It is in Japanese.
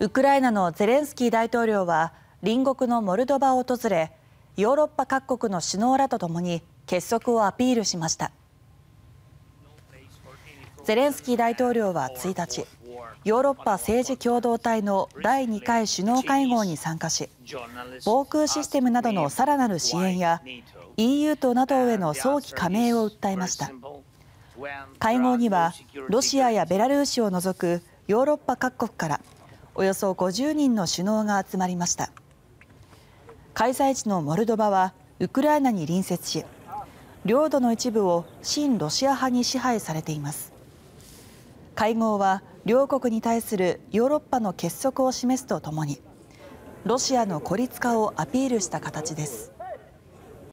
ウクライナのゼレンスキー大統領は隣国のモルドバを訪れヨーロッパ各国の首脳らとともに結束をアピールしましたゼレンスキー大統領は1日ヨーロッパ政治共同体の第2回首脳会合に参加し防空システムなどのさらなる支援や EU と NATO への早期加盟を訴えました会合にはロシアやベラルーシを除くヨーロッパ各国からおよそ50人の首脳が集まりました開催地のモルドバはウクライナに隣接し領土の一部を親ロシア派に支配されています会合は両国に対するヨーロッパの結束を示すとともにロシアの孤立化をアピールした形です。